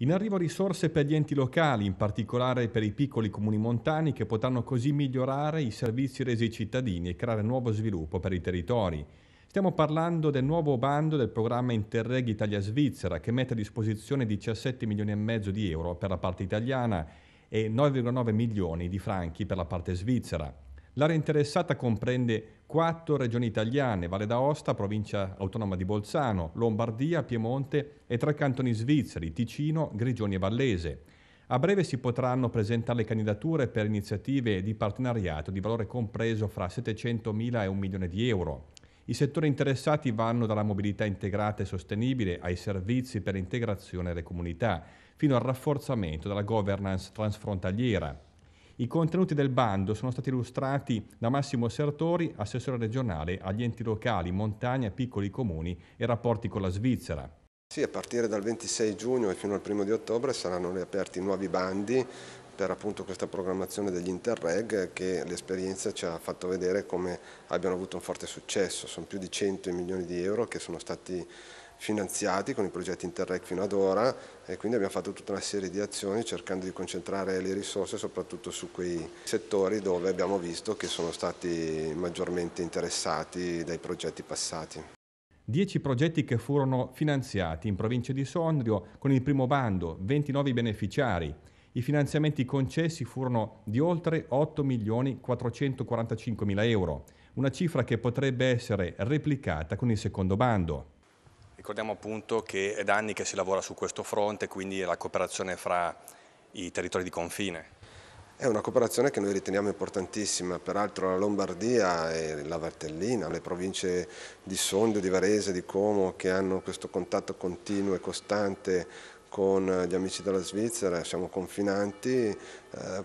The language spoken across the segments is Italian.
In arrivo risorse per gli enti locali, in particolare per i piccoli comuni montani, che potranno così migliorare i servizi resi ai cittadini e creare nuovo sviluppo per i territori. Stiamo parlando del nuovo bando del programma Interreg Italia-Svizzera, che mette a disposizione 17 milioni e mezzo di euro per la parte italiana e 9,9 milioni di franchi per la parte svizzera. L'area interessata comprende quattro regioni italiane, Valle d'Aosta, provincia autonoma di Bolzano, Lombardia, Piemonte e tre cantoni svizzeri, Ticino, Grigioni e Vallese. A breve si potranno presentare le candidature per iniziative di partenariato di valore compreso fra 700.000 e 1 milione di euro. I settori interessati vanno dalla mobilità integrata e sostenibile ai servizi per l'integrazione delle comunità, fino al rafforzamento della governance transfrontaliera. I contenuti del bando sono stati illustrati da Massimo Sertori, assessore regionale agli enti locali, montagna, piccoli comuni e rapporti con la Svizzera. Sì, a partire dal 26 giugno e fino al 1 di ottobre saranno riaperti nuovi bandi per appunto questa programmazione degli Interreg che l'esperienza ci ha fatto vedere come abbiano avuto un forte successo. Sono più di 100 milioni di euro che sono stati finanziati con i progetti Interreg fino ad ora e quindi abbiamo fatto tutta una serie di azioni cercando di concentrare le risorse soprattutto su quei settori dove abbiamo visto che sono stati maggiormente interessati dai progetti passati. Dieci progetti che furono finanziati in provincia di Sondrio con il primo bando, 29 beneficiari. I finanziamenti concessi furono di oltre 8.445.000 euro, una cifra che potrebbe essere replicata con il secondo bando. Ricordiamo appunto che è da anni che si lavora su questo fronte, quindi la cooperazione fra i territori di confine. È una cooperazione che noi riteniamo importantissima, peraltro la Lombardia e la Valtellina, le province di Sondrio, di Varese, di Como che hanno questo contatto continuo e costante con eh, gli amici della Svizzera, siamo confinanti, eh,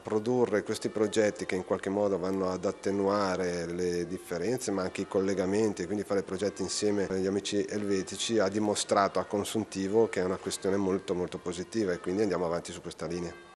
produrre questi progetti che in qualche modo vanno ad attenuare le differenze ma anche i collegamenti, e quindi fare progetti insieme agli amici elvetici ha dimostrato a consuntivo che è una questione molto molto positiva e quindi andiamo avanti su questa linea.